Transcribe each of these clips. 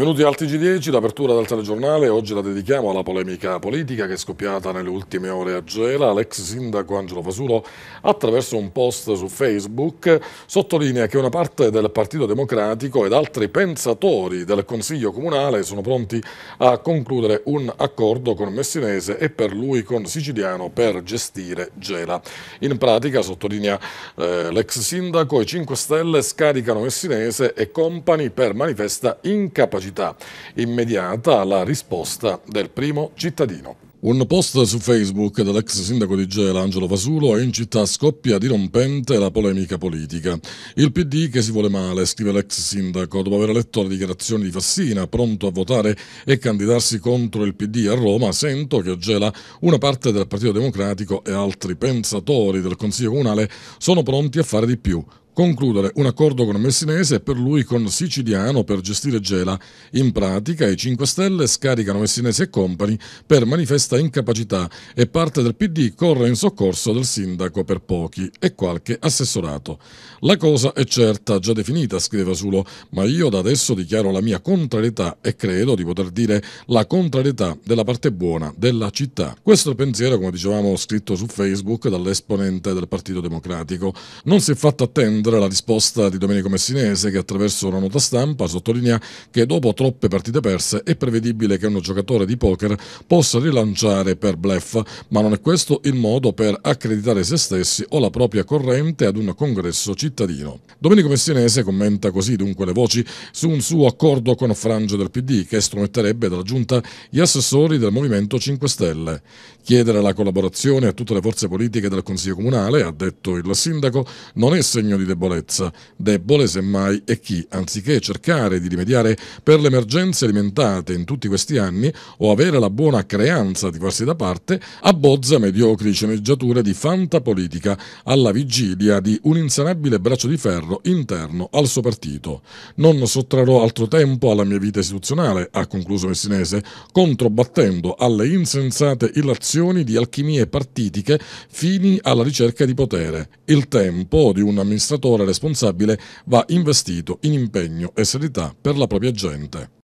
Benvenuti al TG10, l'apertura del telegiornale. Oggi la dedichiamo alla polemica politica che è scoppiata nelle ultime ore a Gela. L'ex sindaco Angelo Fasulo, attraverso un post su Facebook, sottolinea che una parte del Partito Democratico ed altri pensatori del Consiglio Comunale sono pronti a concludere un accordo con Messinese e per lui con Siciliano per gestire Gela. In pratica, sottolinea eh, l'ex sindaco, i 5 Stelle scaricano Messinese e Company per manifesta incapacità velocità immediata alla risposta del primo cittadino. Un post su Facebook dell'ex sindaco di Gela Angelo Fasulo è in città scoppia dirompente la polemica politica. Il PD che si vuole male, scrive l'ex sindaco, dopo aver letto le dichiarazioni di Fassina, pronto a votare e candidarsi contro il PD a Roma, sento che a Gela una parte del Partito Democratico e altri pensatori del Consiglio Comunale sono pronti a fare di più concludere un accordo con Messinese e per lui con Siciliano per gestire Gela. In pratica i 5 Stelle scaricano Messinese e Company per manifesta incapacità e parte del PD corre in soccorso del sindaco per pochi e qualche assessorato. La cosa è certa, già definita, scrive Sulo, ma io da adesso dichiaro la mia contrarietà e credo di poter dire la contrarietà della parte buona della città. Questo è il pensiero, come dicevamo, scritto su Facebook dall'esponente del Partito Democratico. Non si è fatta attendere la risposta di Domenico Messinese che attraverso una nota stampa sottolinea che dopo troppe partite perse è prevedibile che un giocatore di poker possa rilanciare per bluff, ma non è questo il modo per accreditare se stessi o la propria corrente ad un congresso cittadino cittadino. Domenico Messinese commenta così dunque le voci su un suo accordo con frange del PD che strometterebbe dalla giunta gli assessori del Movimento 5 Stelle. Chiedere la collaborazione a tutte le forze politiche del Consiglio Comunale, ha detto il sindaco, non è segno di debolezza. Debole semmai è chi, anziché cercare di rimediare per le emergenze alimentate in tutti questi anni o avere la buona creanza di farsi da parte, abbozza mediocri sceneggiature di fantapolitica alla vigilia di un'insanabile braccio di ferro interno al suo partito. Non sottrarrò altro tempo alla mia vita istituzionale, ha concluso Messinese, controbattendo alle insensate illazioni di alchimie partitiche fini alla ricerca di potere. Il tempo di un amministratore responsabile va investito in impegno e serietà per la propria gente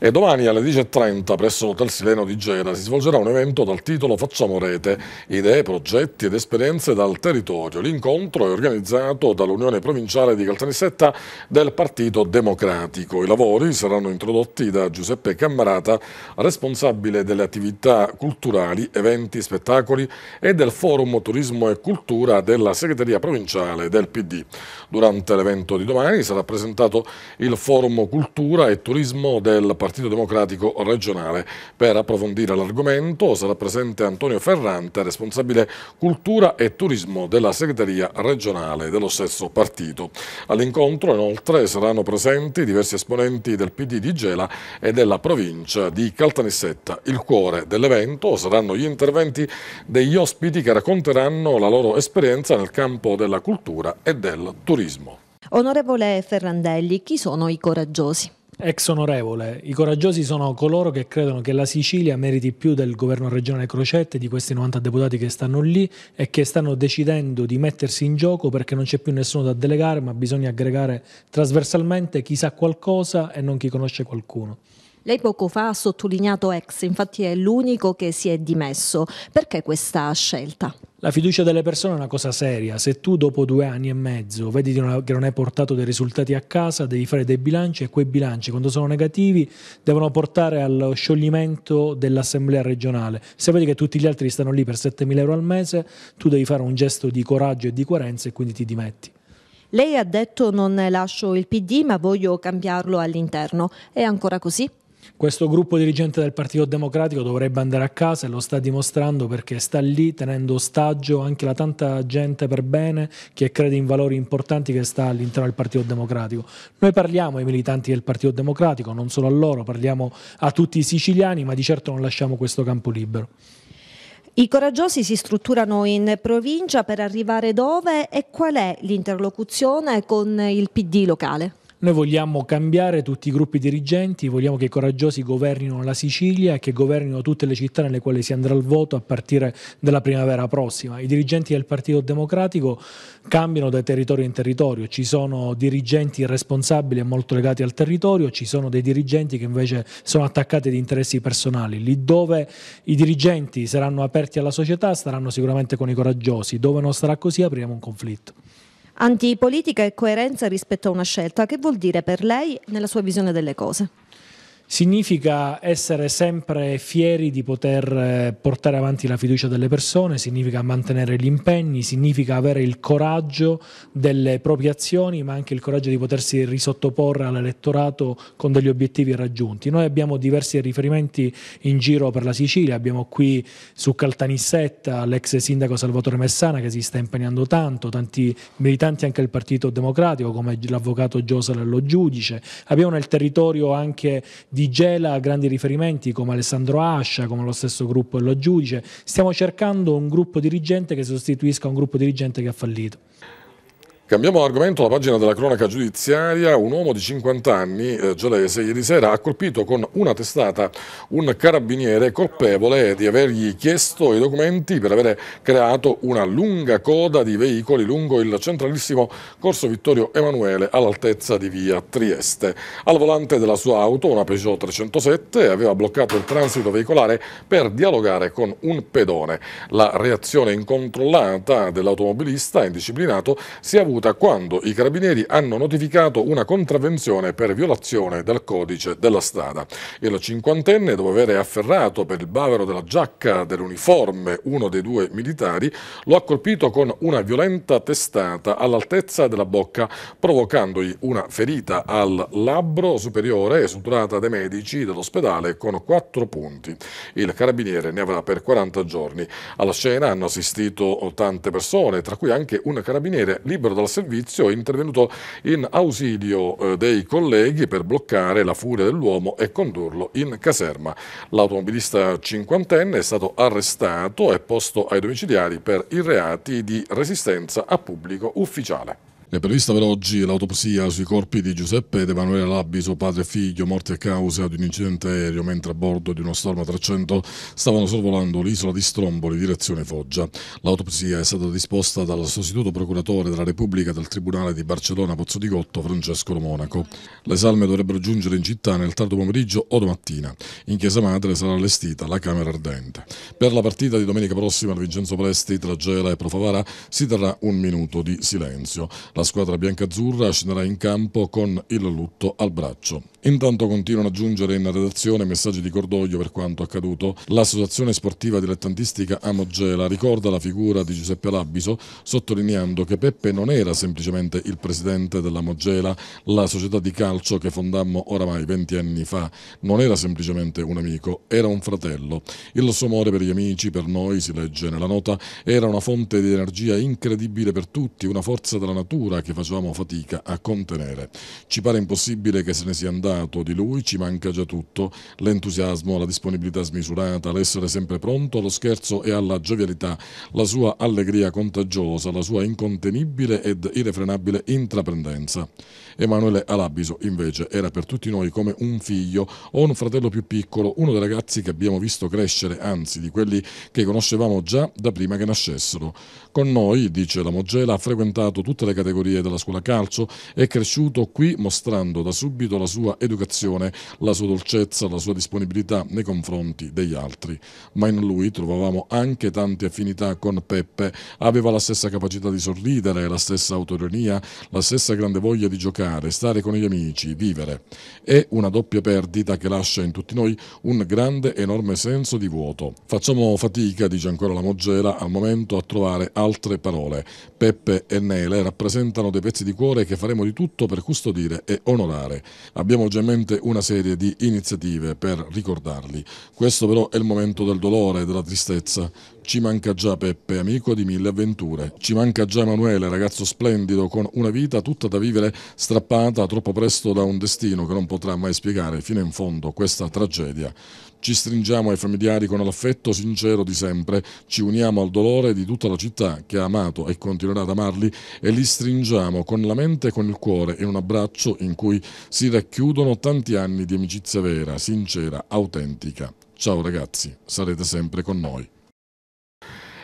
e domani alle 10.30 presso l'Hotel Sileno di Gera si svolgerà un evento dal titolo Facciamo Rete, idee, progetti ed esperienze dal territorio. L'incontro è organizzato dall'Unione Provinciale di Caltanissetta del Partito Democratico. I lavori saranno introdotti da Giuseppe Cammarata, responsabile delle attività culturali, eventi, spettacoli e del Forum Turismo e Cultura della Segreteria Provinciale del PD. Durante l'evento di domani sarà presentato il Forum Cultura e Turismo del Partito Partito Democratico regionale. Per approfondire l'argomento sarà presente Antonio Ferrante, responsabile cultura e turismo della segreteria regionale dello stesso partito. All'incontro inoltre saranno presenti diversi esponenti del PD di Gela e della provincia di Caltanissetta. Il cuore dell'evento saranno gli interventi degli ospiti che racconteranno la loro esperienza nel campo della cultura e del turismo. Onorevole Ferrandelli, chi sono i coraggiosi? Ex onorevole, i coraggiosi sono coloro che credono che la Sicilia meriti più del governo regionale Crocette, di questi 90 deputati che stanno lì e che stanno decidendo di mettersi in gioco perché non c'è più nessuno da delegare, ma bisogna aggregare trasversalmente chi sa qualcosa e non chi conosce qualcuno. Lei poco fa ha sottolineato ex, infatti è l'unico che si è dimesso. Perché questa scelta? La fiducia delle persone è una cosa seria. Se tu dopo due anni e mezzo vedi che non hai portato dei risultati a casa, devi fare dei bilanci e quei bilanci, quando sono negativi, devono portare allo scioglimento dell'assemblea regionale. Se vedi che tutti gli altri stanno lì per 7 mila euro al mese, tu devi fare un gesto di coraggio e di coerenza e quindi ti dimetti. Lei ha detto non lascio il PD ma voglio cambiarlo all'interno. È ancora così? Questo gruppo dirigente del Partito Democratico dovrebbe andare a casa e lo sta dimostrando perché sta lì tenendo ostaggio anche la tanta gente per bene che crede in valori importanti che sta all'interno del Partito Democratico. Noi parliamo ai militanti del Partito Democratico, non solo a loro, parliamo a tutti i siciliani, ma di certo non lasciamo questo campo libero. I coraggiosi si strutturano in provincia per arrivare dove e qual è l'interlocuzione con il PD locale? Noi vogliamo cambiare tutti i gruppi dirigenti, vogliamo che i coraggiosi governino la Sicilia e che governino tutte le città nelle quali si andrà al voto a partire dalla primavera prossima. I dirigenti del Partito Democratico cambiano da territorio in territorio, ci sono dirigenti responsabili e molto legati al territorio, ci sono dei dirigenti che invece sono attaccati ad interessi personali. Lì dove i dirigenti saranno aperti alla società staranno sicuramente con i coraggiosi, dove non sarà così apriremo un conflitto. Antipolitica e coerenza rispetto a una scelta, che vuol dire per lei nella sua visione delle cose? Significa essere sempre fieri di poter eh, portare avanti la fiducia delle persone, significa mantenere gli impegni, significa avere il coraggio delle proprie azioni, ma anche il coraggio di potersi risottoporre all'elettorato con degli obiettivi raggiunti. Noi abbiamo diversi riferimenti in giro per la Sicilia, abbiamo qui su Caltanissetta l'ex sindaco Salvatore Messana che si sta impegnando tanto, tanti militanti anche del Partito Democratico come l'avvocato Giosele Lo Giudice, abbiamo nel territorio anche di Gela grandi riferimenti come Alessandro Ascia, come lo stesso gruppo e lo giudice. Stiamo cercando un gruppo dirigente che sostituisca un gruppo dirigente che ha fallito. Cambiamo argomento, la pagina della cronaca giudiziaria, un uomo di 50 anni, eh, Gelese, ieri sera ha colpito con una testata un carabiniere colpevole di avergli chiesto i documenti per avere creato una lunga coda di veicoli lungo il centralissimo corso Vittorio Emanuele all'altezza di via Trieste. Al volante della sua auto, una Peugeot 307, aveva bloccato il transito veicolare per dialogare con un pedone. La reazione incontrollata dell'automobilista indisciplinato si è avuta ricevuta quando i carabinieri hanno notificato una contravvenzione per violazione del codice della strada. Il cinquantenne, dopo aver afferrato per il bavero della giacca dell'uniforme uno dei due militari, lo ha colpito con una violenta testata all'altezza della bocca, provocandogli una ferita al labbro superiore suturata dai medici dell'ospedale con quattro punti. Il carabiniere ne avrà per 40 giorni. Alla scena hanno assistito tante persone, tra cui anche un carabiniere libero dalla dal servizio è intervenuto in ausilio eh, dei colleghi per bloccare la furia dell'uomo e condurlo in caserma. L'automobilista cinquantenne è stato arrestato e posto ai domiciliari per i reati di resistenza a pubblico ufficiale. È prevista per oggi l'autopsia sui corpi di Giuseppe ed Emanuele Labbi, suo padre e figlio, morti a causa di un incidente aereo mentre a bordo di uno Storm 300 stavano sorvolando l'isola di Stromboli, direzione Foggia. L'autopsia è stata disposta dal sostituto procuratore della Repubblica del Tribunale di Barcellona Pozzo di Gotto, Francesco Lo Monaco. Le salme dovrebbero giungere in città nel tardo pomeriggio o domattina. In chiesa madre sarà allestita la camera ardente. Per la partita di domenica prossima al Vincenzo Presti tra Gela e Profavara si terrà un minuto di silenzio. La squadra biancazzurra scenderà in campo con il lutto al braccio. Intanto continuano ad giungere in redazione messaggi di cordoglio per quanto accaduto. L'associazione sportiva dilettantistica Amogela ricorda la figura di Giuseppe Labiso, sottolineando che Peppe non era semplicemente il presidente della Mogela, la società di calcio che fondammo oramai 20 anni fa. Non era semplicemente un amico, era un fratello. Il suo amore per gli amici, per noi, si legge nella nota, era una fonte di energia incredibile per tutti, una forza della natura paura che facevamo fatica a contenere. Ci pare impossibile che se ne sia andato di lui, ci manca già tutto, l'entusiasmo, la disponibilità smisurata, l'essere sempre pronto allo scherzo e alla giovialità, la sua allegria contagiosa, la sua incontenibile ed irrefrenabile intraprendenza. Emanuele Alabiso invece era per tutti noi come un figlio o un fratello più piccolo, uno dei ragazzi che abbiamo visto crescere, anzi di quelli che conoscevamo già da prima che nascessero. Con noi, dice la Mogela, ha frequentato tutte le categorie della scuola calcio, è cresciuto qui mostrando da subito la sua educazione, la sua dolcezza, la sua disponibilità nei confronti degli altri. Ma in lui trovavamo anche tante affinità con Peppe, aveva la stessa capacità di sorridere, la stessa autoironia, la stessa grande voglia di giocare giocare, stare con gli amici, vivere. È una doppia perdita che lascia in tutti noi un grande, enorme senso di vuoto. Facciamo fatica, dice ancora la Moggera, al momento a trovare altre parole. Peppe e Nele rappresentano dei pezzi di cuore che faremo di tutto per custodire e onorare. Abbiamo già in mente una serie di iniziative per ricordarli. Questo però è il momento del dolore e della tristezza. Ci manca già Peppe, amico di mille avventure. Ci manca già Emanuele, ragazzo splendido, con una vita tutta da vivere, strappata troppo presto da un destino che non potrà mai spiegare fino in fondo questa tragedia. Ci stringiamo ai familiari con l'affetto sincero di sempre, ci uniamo al dolore di tutta la città che ha amato e continuerà ad amarli e li stringiamo con la mente e con il cuore in un abbraccio in cui si racchiudono tanti anni di amicizia vera, sincera, autentica. Ciao ragazzi, sarete sempre con noi.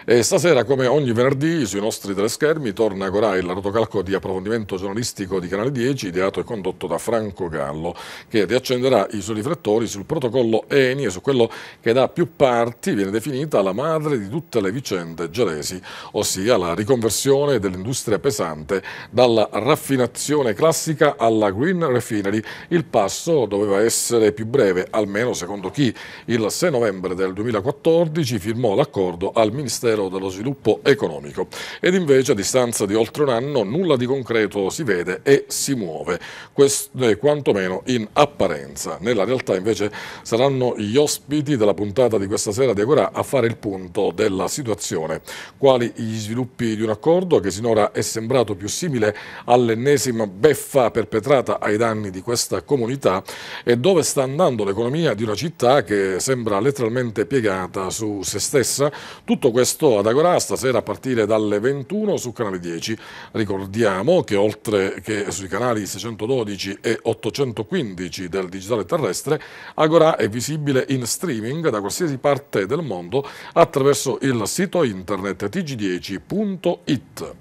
E stasera, come ogni venerdì, sui nostri teleschermi torna ancora il rotocalco di approfondimento giornalistico di Canale 10, ideato e condotto da Franco Gallo, che riaccenderà i suoi riflettori sul protocollo ENI e su quello che da più parti viene definita la madre di tutte le vicende gelesi, ossia la riconversione dell'industria pesante dalla raffinazione classica alla green refinery. Il passo doveva essere più breve, almeno secondo chi il 6 novembre del 2014 firmò l'accordo al Ministero Ministero dello Sviluppo Economico. Ed invece a distanza di oltre un anno nulla di concreto si vede e si muove, questo è quantomeno in apparenza. Nella realtà invece saranno gli ospiti della puntata di questa sera di Agora a fare il punto della situazione, quali gli sviluppi di un accordo che sinora è sembrato più simile all'ennesima beffa perpetrata ai danni di questa comunità e dove sta andando l'economia di una città che sembra letteralmente piegata su se stessa. Tutto questo Agosto ad Agora stasera a partire dalle 21 su canale 10. Ricordiamo che oltre che sui canali 612 e 815 del digitale terrestre, Agora è visibile in streaming da qualsiasi parte del mondo attraverso il sito internet tg10.it.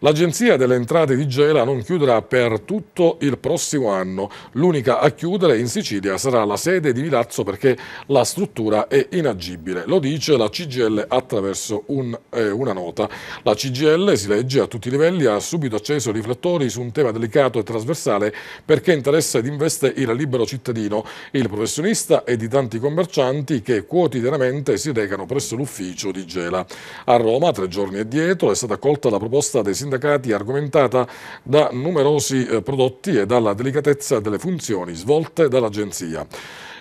L'Agenzia delle Entrate di Gela non chiuderà per tutto il prossimo anno. L'unica a chiudere in Sicilia sarà la sede di Milazzo perché la struttura è inagibile. Lo dice la CGL attraverso un, eh, una nota. La CGL, si legge, a tutti i livelli ha subito acceso i riflettori su un tema delicato e trasversale perché interessa ed investe il libero cittadino, il professionista e di tanti commercianti che quotidianamente si recano presso l'ufficio di Gela. A Roma, tre giorni addietro, è stata accolta la proposta dei sindaci sindacati argomentata da numerosi eh, prodotti e dalla delicatezza delle funzioni svolte dall'Agenzia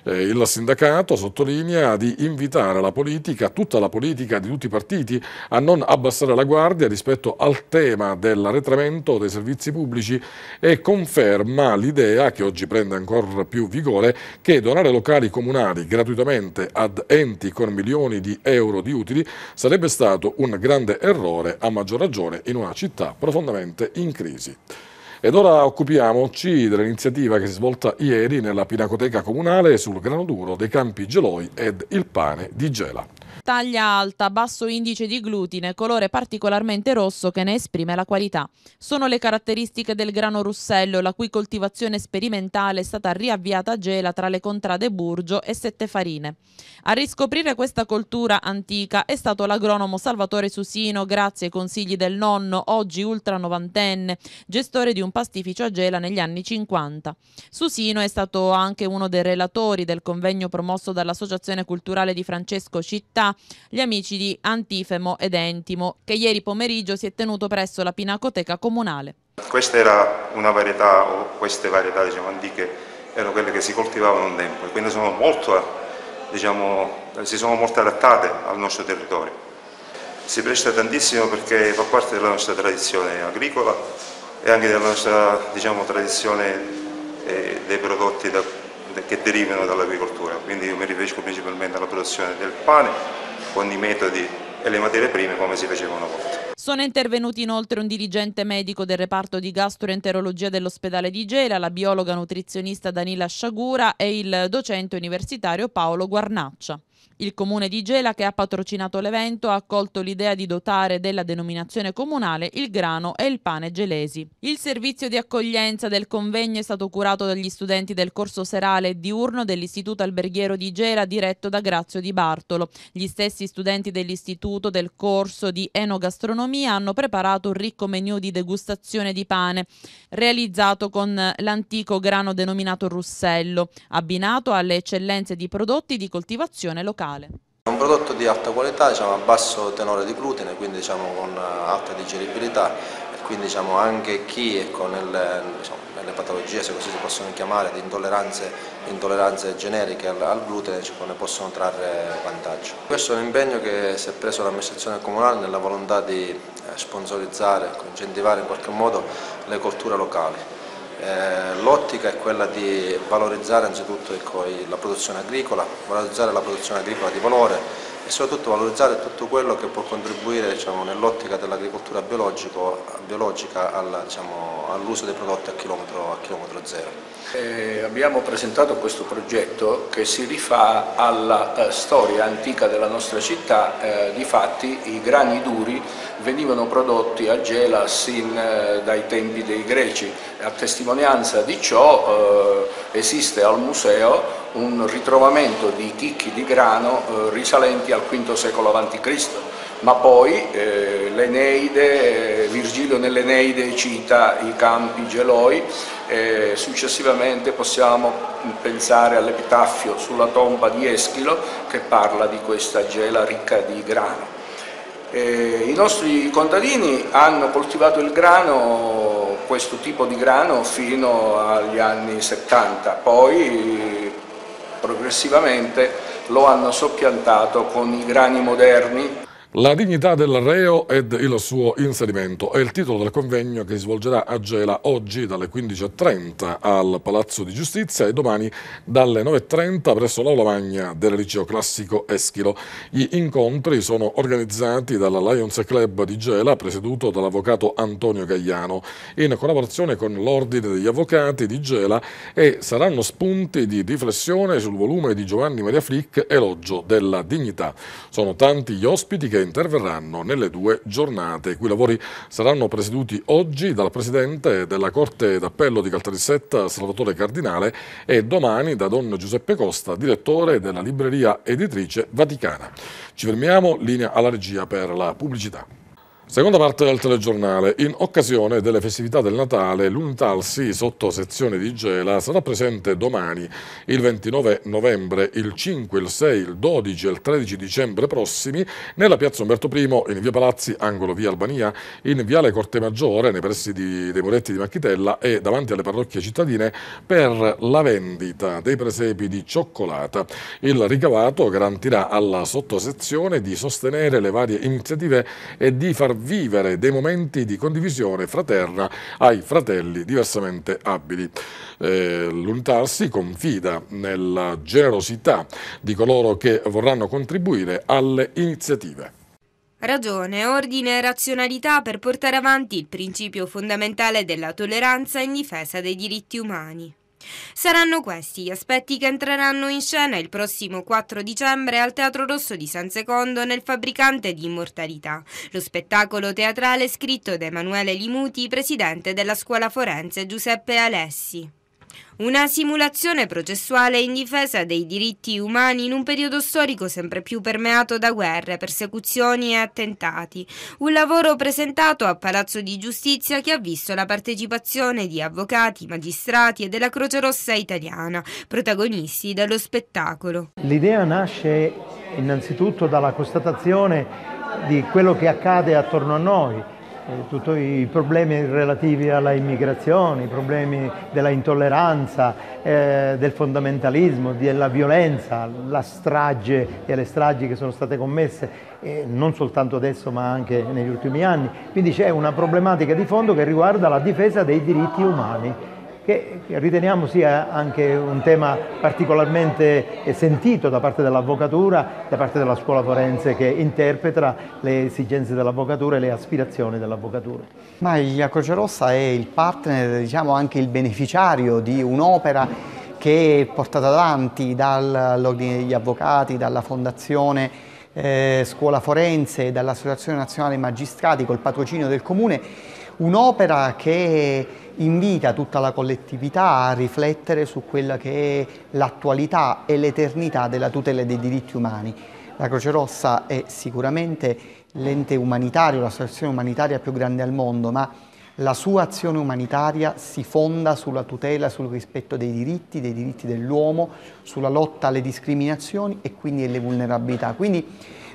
eh, il sindacato sottolinea di invitare la politica, tutta la politica di tutti i partiti, a non abbassare la guardia rispetto al tema dell'arretramento dei servizi pubblici e conferma l'idea, che oggi prende ancora più vigore, che donare locali comunali gratuitamente ad enti con milioni di euro di utili sarebbe stato un grande errore, a maggior ragione in una città profondamente in crisi. Ed ora occupiamoci dell'iniziativa che si è svolta ieri nella Pinacoteca Comunale sul grano duro dei Campi Geloi ed il pane di Gela taglia alta, basso indice di glutine, colore particolarmente rosso che ne esprime la qualità. Sono le caratteristiche del grano russello, la cui coltivazione sperimentale è stata riavviata a Gela tra le contrade Burgio e Sette Farine. A riscoprire questa coltura antica è stato l'agronomo Salvatore Susino, grazie ai consigli del nonno, oggi ultra novantenne, gestore di un pastificio a Gela negli anni 50. Susino è stato anche uno dei relatori del convegno promosso dall'Associazione Culturale di Francesco Città gli amici di Antifemo ed Entimo, che ieri pomeriggio si è tenuto presso la Pinacoteca Comunale. Questa era una varietà, o queste varietà diciamo, antiche, erano quelle che si coltivavano un tempo e quindi sono molto, diciamo, si sono molto adattate al nostro territorio. Si presta tantissimo perché fa parte della nostra tradizione agricola e anche della nostra diciamo, tradizione eh, dei prodotti da che derivano dall'agricoltura, quindi io mi riferisco principalmente alla produzione del pane con i metodi e le materie prime come si faceva una volta. Sono intervenuti inoltre un dirigente medico del reparto di gastroenterologia dell'ospedale di Gela, la biologa nutrizionista Danila Sciagura e il docente universitario Paolo Guarnaccia. Il comune di Gela, che ha patrocinato l'evento, ha accolto l'idea di dotare della denominazione comunale il grano e il pane gelesi. Il servizio di accoglienza del convegno è stato curato dagli studenti del corso serale e diurno dell'Istituto Alberghiero di Gela, diretto da Grazio Di Bartolo. Gli stessi studenti dell'Istituto del corso di enogastronomia hanno preparato un ricco menù di degustazione di pane, realizzato con l'antico grano denominato russello, abbinato alle eccellenze di prodotti di coltivazione locale locale. È un prodotto di alta qualità, diciamo, a basso tenore di glutine, quindi diciamo, con alta digeribilità e quindi diciamo, anche chi è con il, le patologie, se così si possono chiamare, di intolleranze, intolleranze generiche al, al, glutine ne possono trarre vantaggio. Questo è un impegno che si è preso l'amministrazione comunale nella volontà di eh, sponsorizzare, incentivare in qualche modo le colture locali. Eh, L'ottica è quella di valorizzare anzitutto ecco, la produzione agricola, valorizzare la produzione agricola di valore, e soprattutto valorizzare tutto quello che può contribuire diciamo, nell'ottica dell'agricoltura biologica al, diciamo, all'uso dei prodotti a chilometro, a chilometro zero. Eh, abbiamo presentato questo progetto che si rifà alla eh, storia antica della nostra città, eh, difatti i grani duri venivano prodotti a Gela sin eh, dai tempi dei greci, a testimonianza di ciò eh, esiste al museo un ritrovamento di chicchi di grano eh, risalenti al V secolo a.C., ma poi eh, eh, Virgilio nell'Eneide cita i campi geloi, eh, successivamente possiamo pensare all'epitaffio sulla tomba di Eschilo che parla di questa gela ricca di grano. Eh, I nostri contadini hanno coltivato il grano, questo tipo di grano, fino agli anni 70, poi progressivamente lo hanno soppiantato con i grani moderni la dignità del reo ed il suo inserimento è il titolo del convegno che si svolgerà a Gela oggi dalle 15.30 al Palazzo di Giustizia e domani dalle 9.30 presso l'Aula Magna del Liceo Classico Eschilo. Gli incontri sono organizzati dalla Lions Club di Gela, presieduto dall'avvocato Antonio Gagliano, in collaborazione con l'Ordine degli Avvocati di Gela e saranno spunti di riflessione sul volume di Giovanni Maria Flick, Elogio della dignità. Sono tanti gli ospiti che interverranno nelle due giornate, i cui lavori saranno presieduti oggi dal Presidente della Corte d'Appello di Caltarissetta, Salvatore Cardinale, e domani da Don Giuseppe Costa, direttore della libreria editrice Vaticana. Ci fermiamo, linea alla regia per la pubblicità. Seconda parte del telegiornale. In occasione delle festività del Natale, l'Untalsi sotto sezione di Gela sarà presente domani, il 29 novembre, il 5, il 6, il 12 e il 13 dicembre prossimi, nella piazza Umberto I, in via Palazzi, angolo via Albania, in viale Corte Maggiore, nei pressi di, dei muretti di Macchitella e davanti alle parrocchie cittadine per la vendita dei presepi di cioccolata. Il ricavato garantirà alla sottosezione di sostenere le varie iniziative e di far vivere dei momenti di condivisione fraterna ai fratelli diversamente abili. Eh, L'Unità confida nella generosità di coloro che vorranno contribuire alle iniziative. Ragione, ordine e razionalità per portare avanti il principio fondamentale della tolleranza in difesa dei diritti umani. Saranno questi gli aspetti che entreranno in scena il prossimo 4 dicembre al Teatro Rosso di San Secondo nel Fabbricante di Immortalità, lo spettacolo teatrale scritto da Emanuele Limuti, presidente della Scuola Forense Giuseppe Alessi. Una simulazione processuale in difesa dei diritti umani in un periodo storico sempre più permeato da guerre, persecuzioni e attentati. Un lavoro presentato a Palazzo di Giustizia che ha visto la partecipazione di avvocati, magistrati e della Croce Rossa italiana, protagonisti dello spettacolo. L'idea nasce innanzitutto dalla constatazione di quello che accade attorno a noi tutti i problemi relativi alla immigrazione, i problemi della intolleranza, eh, del fondamentalismo, della violenza, la strage e le stragi che sono state commesse eh, non soltanto adesso ma anche negli ultimi anni. Quindi c'è una problematica di fondo che riguarda la difesa dei diritti umani che riteniamo sia anche un tema particolarmente eh, sentito da parte dell'avvocatura, da parte della scuola forense che interpreta le esigenze dell'avvocatura e le aspirazioni dell'avvocatura. Ma la Croce Rossa è il partner, diciamo anche il beneficiario di un'opera che è portata avanti dall'Ordine degli Avvocati, dalla Fondazione eh, Scuola Forense, e dall'Associazione Nazionale Magistrati col patrocinio del Comune, un'opera che invita tutta la collettività a riflettere su quella che è l'attualità e l'eternità della tutela dei diritti umani. La Croce Rossa è sicuramente l'ente umanitario, l'associazione umanitaria più grande al mondo, ma la sua azione umanitaria si fonda sulla tutela, sul rispetto dei diritti, dei diritti dell'uomo, sulla lotta alle discriminazioni e quindi alle vulnerabilità. Quindi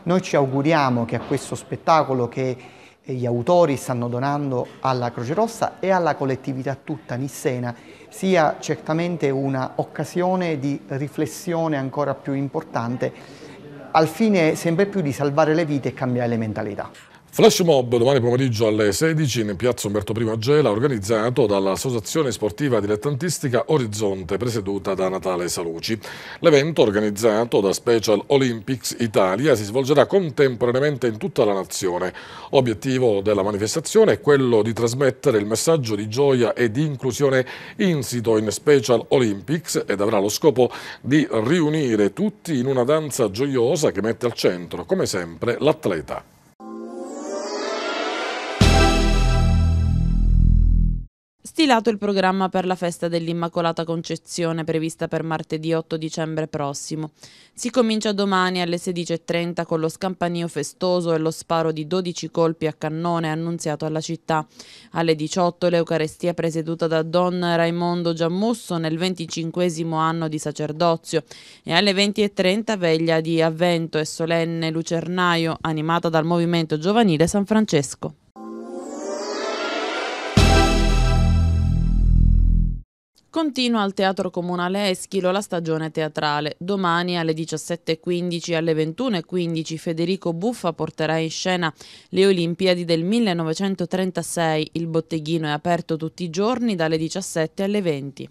noi ci auguriamo che a questo spettacolo che gli autori stanno donando alla Croce Rossa e alla collettività tutta nissena sia certamente un'occasione di riflessione ancora più importante al fine sempre più di salvare le vite e cambiare le mentalità. Flash mob domani pomeriggio alle 16 in piazza Umberto I Gela organizzato dall'associazione sportiva dilettantistica Orizzonte presieduta da Natale Saluci. L'evento organizzato da Special Olympics Italia si svolgerà contemporaneamente in tutta la nazione. Obiettivo della manifestazione è quello di trasmettere il messaggio di gioia e di inclusione insito in Special Olympics ed avrà lo scopo di riunire tutti in una danza gioiosa che mette al centro, come sempre, l'atleta. stilato il programma per la festa dell'Immacolata Concezione prevista per martedì 8 dicembre prossimo. Si comincia domani alle 16.30 con lo scampanio festoso e lo sparo di 12 colpi a cannone annunziato alla città. Alle 18 l'Eucarestia presieduta da Don Raimondo Giammusso nel 25 anno di sacerdozio e alle 20.30 veglia di avvento e solenne lucernaio animata dal Movimento Giovanile San Francesco. Continua al Teatro Comunale Eschilo la stagione teatrale. Domani alle 17.15 e alle 21.15 Federico Buffa porterà in scena le Olimpiadi del 1936. Il botteghino è aperto tutti i giorni dalle 17 alle 20.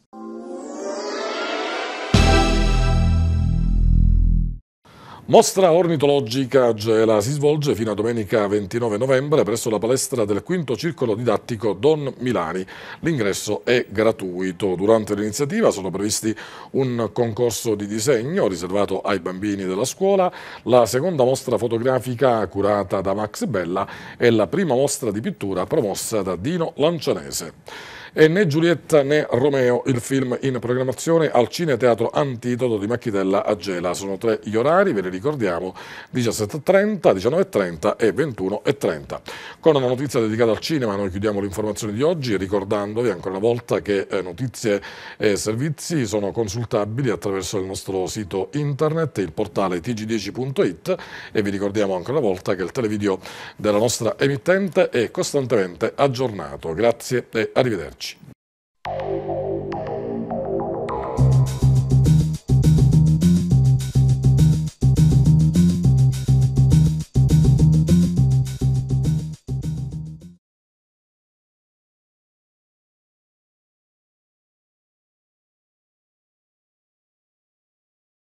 Mostra ornitologica Gela si svolge fino a domenica 29 novembre presso la palestra del quinto circolo didattico Don Milani. L'ingresso è gratuito. Durante l'iniziativa sono previsti un concorso di disegno riservato ai bambini della scuola, la seconda mostra fotografica curata da Max Bella e la prima mostra di pittura promossa da Dino Lancianese e né Giulietta né Romeo, il film in programmazione al Cineteatro Antidoto di Macchitella a Gela. Sono tre gli orari, ve li ricordiamo, 17.30, 19.30 e 21.30. Con una notizia dedicata al cinema noi chiudiamo l'informazione di oggi ricordandovi ancora una volta che eh, notizie e servizi sono consultabili attraverso il nostro sito internet, il portale tg10.it e vi ricordiamo ancora una volta che il televideo della nostra emittente è costantemente aggiornato. Grazie e arrivederci. much.